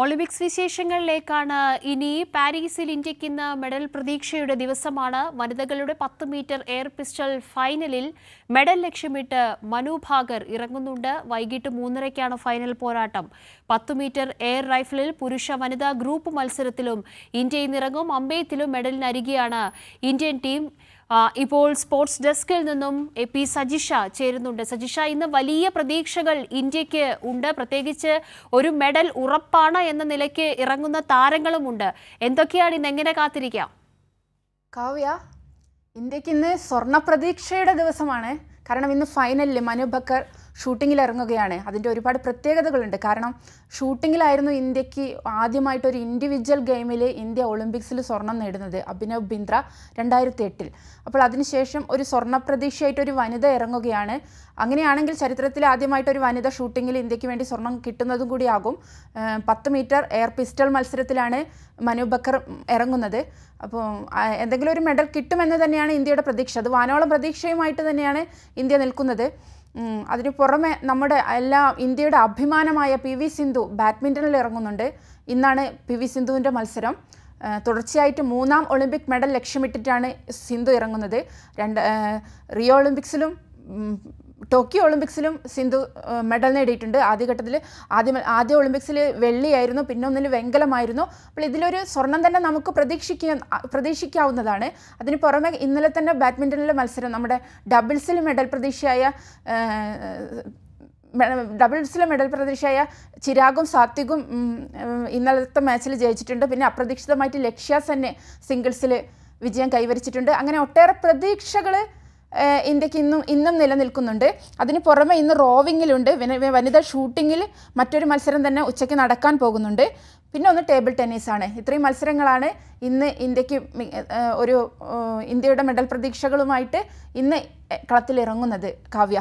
Olympics വിശേഷങ്ങളിലേക്കാണ് ഇനി പാരീസിൽ ഇന്ത്യക്ക് ഇന്ന് മെഡൽ പ്രതീക്ഷയുടെ ദിവസമാണ് വനിതകളുടെ പത്ത് മീറ്റർ എയർ പിസ്റ്റൾ ഫൈനലിൽ മെഡൽ ലക്ഷ്യമിട്ട് മനു ഭാഗർ ഇറങ്ങുന്നുണ്ട് വൈകിട്ട് മൂന്നരയ്ക്കാണ് ഫൈനൽ പോരാട്ടം പത്ത് മീറ്റർ എയർ റൈഫിളിൽ പുരുഷ വനിതാ ഗ്രൂപ്പ് മത്സരത്തിലും ഇന്ത്യ ഇന്നിറങ്ങും അമ്പയത്തിലും മെഡലിനരികെയാണ് ഇന്ത്യൻ ടീം ഇപ്പോൾ സ്പോർട്സ് ഡെസ്കിൽ നിന്നും എ പി സജിഷ ചേരുന്നുണ്ട് സജിഷ ഇന്ന് വലിയ പ്രതീക്ഷകൾ ഇന്ത്യക്ക് ഉണ്ട് പ്രത്യേകിച്ച് ഒരു മെഡൽ ഉറപ്പാണ് എന്ന നിലയ്ക്ക് ഇറങ്ങുന്ന താരങ്ങളുമുണ്ട് എന്തൊക്കെയാണ് ഇന്ന് എങ്ങനെ കാത്തിരിക്കാം കാവ്യ ഇന്ത്യക്ക് ഇന്ന് സ്വർണ്ണ പ്രതീക്ഷയുടെ ദിവസമാണ് കാരണം ഇന്ന് ഫൈനലിൽ മനു ബക്കർ ഷൂട്ടിങ്ങിൽ ഇറങ്ങുകയാണ് അതിൻ്റെ ഒരുപാട് പ്രത്യേകതകളുണ്ട് കാരണം ഷൂട്ടിങ്ങിലായിരുന്നു ഇന്ത്യക്ക് ആദ്യമായിട്ട് ഒരു ഇൻഡിവിജ്വൽ ഗെയിമിൽ ഇന്ത്യ ഒളിമ്പിക്സിൽ സ്വർണം നേടുന്നത് അഭിനവ് ബിന്ദ്ര രണ്ടായിരത്തി എട്ടിൽ അപ്പോൾ അതിനുശേഷം ഒരു സ്വർണ്ണ പ്രതീക്ഷയായിട്ട് ഒരു വനിത ഇറങ്ങുകയാണ് അങ്ങനെയാണെങ്കിൽ ചരിത്രത്തിൽ ആദ്യമായിട്ട് ഒരു വനിത ഷൂട്ടിങ്ങിൽ ഇന്ത്യക്ക് വേണ്ടി സ്വർണം കിട്ടുന്നതും കൂടിയാകും പത്ത് മീറ്റർ എയർ പിസ്റ്റൾ മത്സരത്തിലാണ് മനു ബക്കർ ഇറങ്ങുന്നത് അപ്പോൾ എന്തെങ്കിലും ഒരു മെഡൽ കിട്ടുമെന്ന് തന്നെയാണ് ഇന്ത്യയുടെ പ്രതീക്ഷ അത് വാനോളം പ്രതീക്ഷയുമായിട്ട് തന്നെയാണ് ഇന്ത്യ നിൽക്കുന്നത് അതിനു പുറമെ നമ്മുടെ എല്ലാ ഇന്ത്യയുടെ അഭിമാനമായ പി വി സിന്ധു ബാഡ്മിൻ്റണിൽ ഇറങ്ങുന്നുണ്ട് ഇന്നാണ് പി വി സിന്ധുവിൻ്റെ മത്സരം തുടർച്ചയായിട്ട് മൂന്നാം ഒളിമ്പിക് മെഡൽ ലക്ഷ്യമിട്ടിട്ടാണ് സിന്ധു ഇറങ്ങുന്നത് രണ്ട് റിയോ ഒളിമ്പിക്സിലും ടോക്കിയോ ഒളിമ്പിക്സിലും സിന്ധു മെഡൽ നേടിയിട്ടുണ്ട് ആദ്യഘട്ടത്തിൽ ആദ്യം ആദ്യ ഒളിമ്പിക്സിൽ വെള്ളിയായിരുന്നു പിന്നെ ഒന്നിൽ വെങ്കലമായിരുന്നു അപ്പോൾ ഇതിലൊരു സ്വർണം തന്നെ നമുക്ക് പ്രതീക്ഷിക്ക പ്രതീക്ഷിക്കാവുന്നതാണ് അതിന് പുറമെ ഇന്നലെ തന്നെ ബാഡ്മിൻ്റണിലെ മത്സരം നമ്മുടെ ഡബിൾസിൽ മെഡൽ പ്രതീക്ഷയായ ഡബിൾസിലെ മെഡൽ പ്രതീക്ഷയായ ചിരാഗും സാത്വികും ഇന്നലത്തെ മാച്ചിൽ ജയിച്ചിട്ടുണ്ട് പിന്നെ അപ്രതീക്ഷിതമായിട്ട് ലക്ഷ്യ തന്നെ സിംഗിൾസിൽ വിജയം കൈവരിച്ചിട്ടുണ്ട് അങ്ങനെ ഒട്ടേറെ പ്രതീക്ഷകൾ ഇന്ത്യക്ക് ഇന്നും ഇന്നും നിലനിൽക്കുന്നുണ്ട് അതിന് പുറമെ ഇന്ന് റോവിങ്ങിലുണ്ട് വനിതാ ഷൂട്ടിങ്ങിൽ മറ്റൊരു മത്സരം തന്നെ ഉച്ചയ്ക്ക് നടക്കാൻ പോകുന്നുണ്ട് പിന്നെ ഒന്ന് ടേബിൾ ടെന്നീസാണ് ഇത്രയും മത്സരങ്ങളാണ് ഇന്ന് ഇന്ത്യക്ക് ഒരു ഇന്ത്യയുടെ മെഡൽ പ്രതീക്ഷകളുമായിട്ട് ഇന്ന് കളത്തിലിറങ്ങുന്നത് കാവ്യ